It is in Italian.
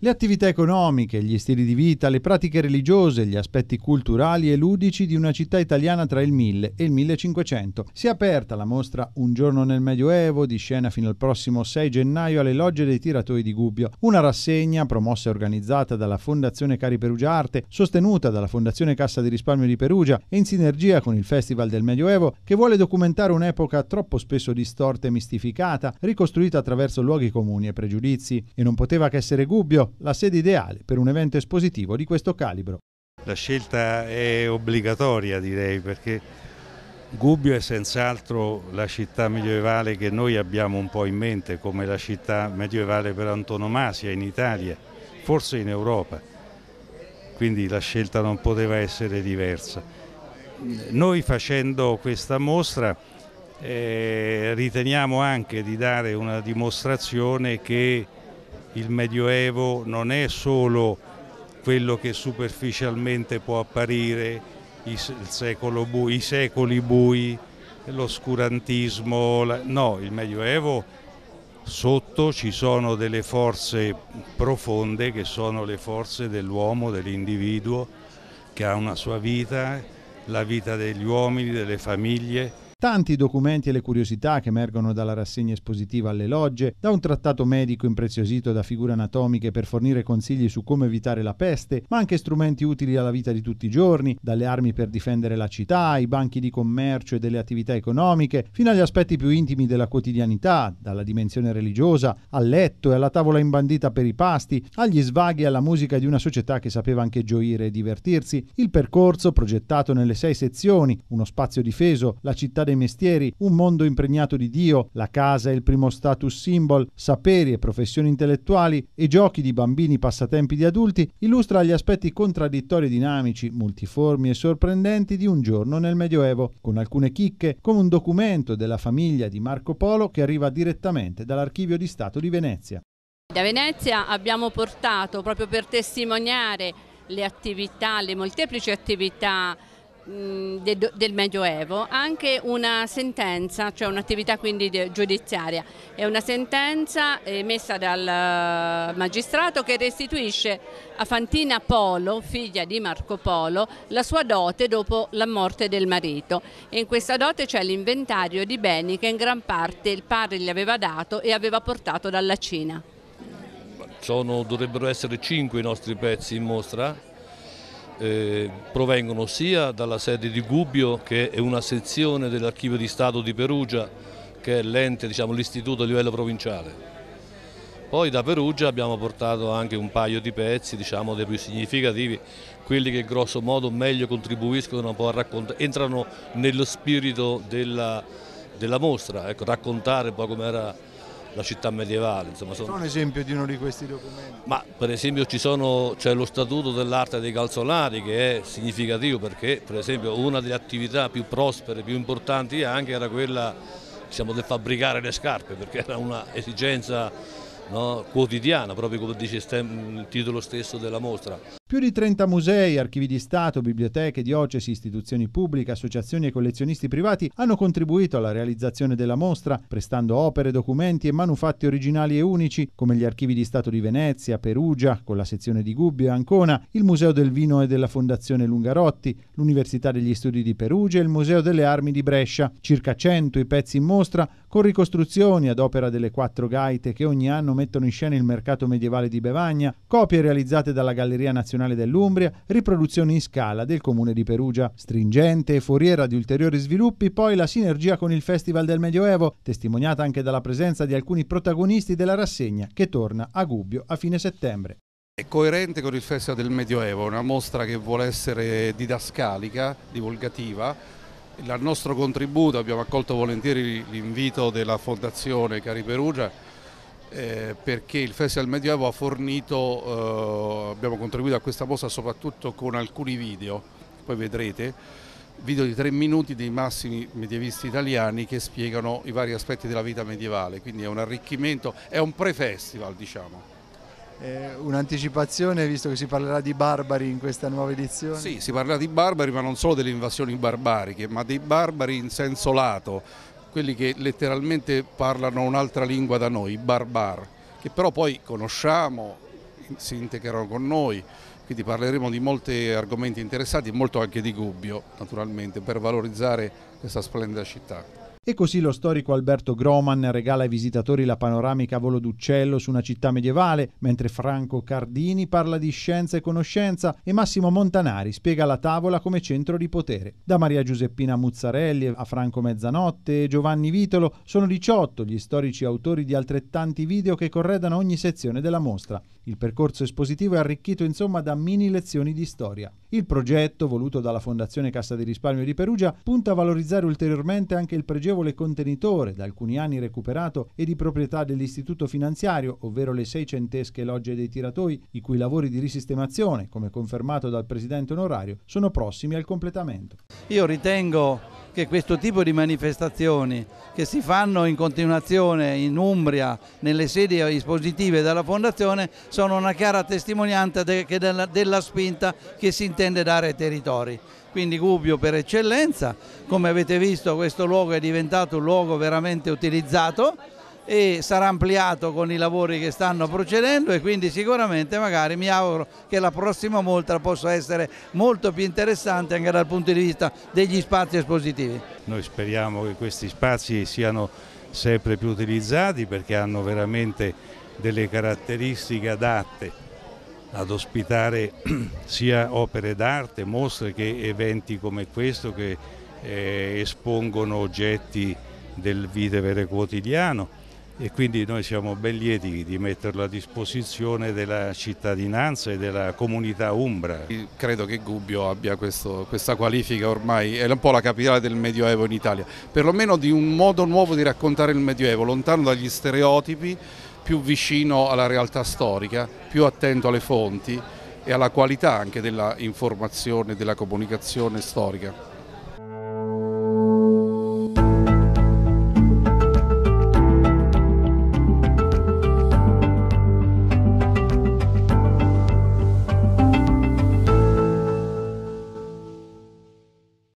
Le attività economiche, gli stili di vita, le pratiche religiose, gli aspetti culturali e ludici di una città italiana tra il 1000 e il 1500. Si è aperta la mostra Un giorno nel Medioevo, di scena fino al prossimo 6 gennaio alle logge dei tiratori di Gubbio. Una rassegna promossa e organizzata dalla Fondazione Cari Perugia Arte, sostenuta dalla Fondazione Cassa di Risparmio di Perugia e in sinergia con il Festival del Medioevo, che vuole documentare un'epoca troppo spesso distorta e mistificata, ricostruita attraverso luoghi comuni e pregiudizi. E non poteva che essere Gubbio la sede ideale per un evento espositivo di questo calibro. La scelta è obbligatoria direi perché Gubbio è senz'altro la città medievale che noi abbiamo un po' in mente come la città medievale per antonomasia in Italia, forse in Europa, quindi la scelta non poteva essere diversa. Noi facendo questa mostra eh, riteniamo anche di dare una dimostrazione che il Medioevo non è solo quello che superficialmente può apparire, i, bui, i secoli bui, l'oscurantismo, la... no, il Medioevo sotto ci sono delle forze profonde che sono le forze dell'uomo, dell'individuo che ha una sua vita, la vita degli uomini, delle famiglie Tanti i documenti e le curiosità che emergono dalla rassegna espositiva alle logge, da un trattato medico impreziosito da figure anatomiche per fornire consigli su come evitare la peste, ma anche strumenti utili alla vita di tutti i giorni, dalle armi per difendere la città, ai banchi di commercio e delle attività economiche, fino agli aspetti più intimi della quotidianità, dalla dimensione religiosa, al letto e alla tavola imbandita per i pasti, agli svaghi e alla musica di una società che sapeva anche gioire e divertirsi, il percorso progettato nelle sei sezioni, uno spazio difeso, la città vari mestieri, un mondo impregnato di Dio, la casa è il primo status symbol, saperi e professioni intellettuali e giochi di bambini, passatempi di adulti, illustra gli aspetti contraddittori dinamici, multiformi e sorprendenti di un giorno nel Medioevo, con alcune chicche, come un documento della famiglia di Marco Polo che arriva direttamente dall'Archivio di Stato di Venezia. Da Venezia abbiamo portato proprio per testimoniare le attività, le molteplici attività Mm, del, del Medioevo, anche una sentenza, cioè un'attività quindi giudiziaria, è una sentenza emessa eh, dal eh, magistrato che restituisce a Fantina Polo, figlia di Marco Polo, la sua dote dopo la morte del marito e in questa dote c'è l'inventario di beni che in gran parte il padre gli aveva dato e aveva portato dalla Cina. Sono, dovrebbero essere cinque i nostri pezzi in mostra eh, provengono sia dalla sede di Gubbio che è una sezione dell'Archivio di Stato di Perugia che è l'ente, diciamo, l'istituto a livello provinciale. Poi da Perugia abbiamo portato anche un paio di pezzi, diciamo, dei più significativi, quelli che grosso modo meglio contribuiscono a raccontare, entrano nello spirito della, della mostra, ecco, raccontare come era la città medievale. Insomma, sono... un esempio di uno di questi documenti? Ma per esempio c'è lo Statuto dell'arte dei calzolari che è significativo perché per esempio una delle attività più prospere, più importanti anche era quella diciamo, del fabbricare le scarpe perché era un'esigenza no, quotidiana, proprio come dice il titolo stesso della mostra. Più di 30 musei, archivi di Stato, biblioteche, diocesi, istituzioni pubbliche, associazioni e collezionisti privati hanno contribuito alla realizzazione della mostra, prestando opere, documenti e manufatti originali e unici, come gli archivi di Stato di Venezia, Perugia, con la sezione di Gubbio e Ancona, il Museo del Vino e della Fondazione Lungarotti, l'Università degli Studi di Perugia e il Museo delle Armi di Brescia. Circa 100 i pezzi in mostra, con ricostruzioni ad opera delle quattro gaite che ogni anno mettono in scena il mercato medievale di Bevagna, copie realizzate dalla Galleria Nazionale nazionale dell'Umbria, riproduzione in scala del Comune di Perugia. Stringente e foriera di ulteriori sviluppi poi la sinergia con il Festival del Medioevo, testimoniata anche dalla presenza di alcuni protagonisti della rassegna che torna a Gubbio a fine settembre. È coerente con il Festival del Medioevo, una mostra che vuole essere didascalica, divulgativa. Il nostro contributo, abbiamo accolto volentieri l'invito della Fondazione Cari Perugia eh, perché il Festival Medioevo ha fornito, eh, abbiamo contribuito a questa mostra soprattutto con alcuni video, poi vedrete, video di tre minuti dei massimi medievisti italiani che spiegano i vari aspetti della vita medievale, quindi è un arricchimento, è un pre-festival diciamo. un'anticipazione visto che si parlerà di barbari in questa nuova edizione? Sì, si parlerà di barbari ma non solo delle invasioni barbariche, ma dei barbari in senso lato, quelli che letteralmente parlano un'altra lingua da noi, i barbar, che però poi conosciamo, si integrano con noi, quindi parleremo di molti argomenti interessanti e molto anche di Gubbio naturalmente, per valorizzare questa splendida città. E così lo storico Alberto Groman regala ai visitatori la panoramica a volo d'uccello su una città medievale, mentre Franco Cardini parla di scienza e conoscenza e Massimo Montanari spiega la tavola come centro di potere. Da Maria Giuseppina Muzzarelli a Franco Mezzanotte e Giovanni Vitolo sono 18 gli storici autori di altrettanti video che corredano ogni sezione della mostra. Il percorso espositivo è arricchito insomma da mini lezioni di storia. Il progetto, voluto dalla Fondazione Cassa di Risparmio di Perugia, punta a valorizzare ulteriormente anche il pregevole contenitore, da alcuni anni recuperato e di proprietà dell'istituto finanziario, ovvero le seicentesche logge dei tiratoi, i cui lavori di risistemazione, come confermato dal Presidente onorario, sono prossimi al completamento. Io ritengo che questo tipo di manifestazioni che si fanno in continuazione in Umbria nelle sedi espositive della Fondazione sono una chiara testimonianza de della, della spinta che si intende dare ai territori quindi Gubbio per eccellenza, come avete visto questo luogo è diventato un luogo veramente utilizzato e sarà ampliato con i lavori che stanno procedendo e quindi sicuramente magari mi auguro che la prossima Moltra possa essere molto più interessante anche dal punto di vista degli spazi espositivi. Noi speriamo che questi spazi siano sempre più utilizzati perché hanno veramente delle caratteristiche adatte ad ospitare sia opere d'arte, mostre che eventi come questo che eh, espongono oggetti del vivere quotidiano e quindi noi siamo ben lieti di metterlo a disposizione della cittadinanza e della comunità umbra. Credo che Gubbio abbia questo, questa qualifica ormai, è un po' la capitale del Medioevo in Italia, perlomeno di un modo nuovo di raccontare il Medioevo, lontano dagli stereotipi, più vicino alla realtà storica, più attento alle fonti e alla qualità anche della informazione e della comunicazione storica.